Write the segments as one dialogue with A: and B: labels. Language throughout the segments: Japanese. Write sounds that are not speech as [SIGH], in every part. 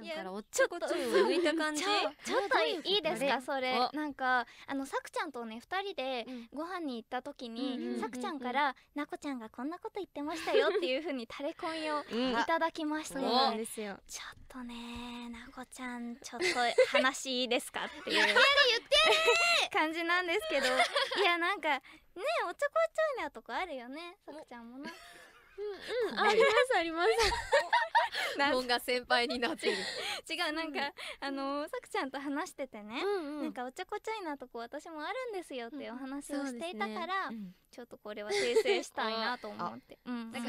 A: ちゃんからおっちょこちょいいた感じちょっといいですかそれなんかあのさくちゃんとね2人でご飯に行った時にさく、ちゃんから「なこちゃんがこんなこと言ってましたよ」っていうふうにタレコミを [LAUGHS] いただきました。うん、ちょっとねなこちゃんちょっと話いいですかっていう [LAUGHS] 感じなんですけどいやなんかねおっちょこちょいなとこあるよねさくちゃんもな。うんうんありますあります日本 [LAUGHS] が先輩になってる違うなんか、うん、あのさくちゃんと話しててね、うんうん、なんかおちゃこちゃいなとこ私もあるんですよっていうお話をしていたから、うんね、ちょっとこれは訂正したいなと思ってなんか、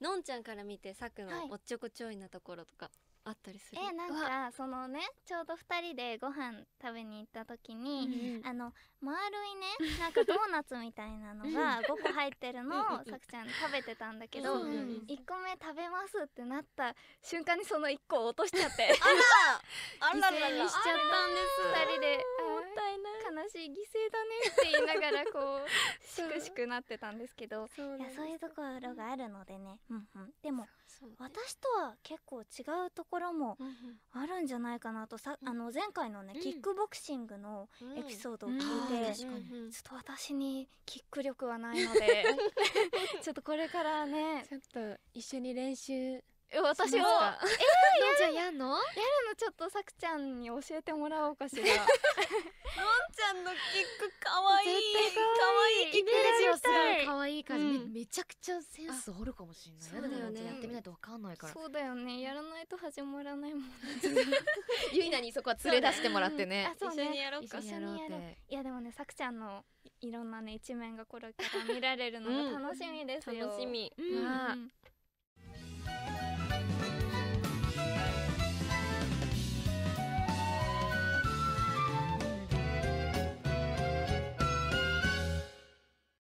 A: のんちゃんから見てさくのおちょこちょいなところとか、あったりするえなんかそのねちょうど二人でご飯食べに行った時に、うん、あの丸いねなんかドーナツみたいなのが五個入ってるのをさくちゃん食べてたんだけど、1個目食べますってなった瞬間にその1個を落としちゃってあら [LAUGHS] あららしちゃったんです2人でもったいない悲しい犠牲だねって言いながらこうしくしくなってたんですけどそういやそういうところがあるのでね、うんうん、でも私とは結構違うところもあるんじゃないかなとさ、あの前回のね、キックボクシングのエピソードを聞いて、ちょっと私にキック力はないので [LAUGHS] ょっとこれからねちょっと一緒に練習私もえー、のんちゃんやんのやるのちょっとさくちゃんに教えてもらおうかしらのんちゃんのキックかわいいかわいいキックですよすごいかわいい感じ、うん、めちゃくちゃセンスあるかもしれないそうだよねやってみないとわかんないからそうだよねやらないと始まらないもん、[LAUGHS] ゆいなにそこは連れ出してもらってねうん、あそうね一緒にやろうか一緒にやろうっていやでもねさくちゃんのいろんなね一面がこれから見られるのが楽しみですよ、楽しみ、うん、まあ、うん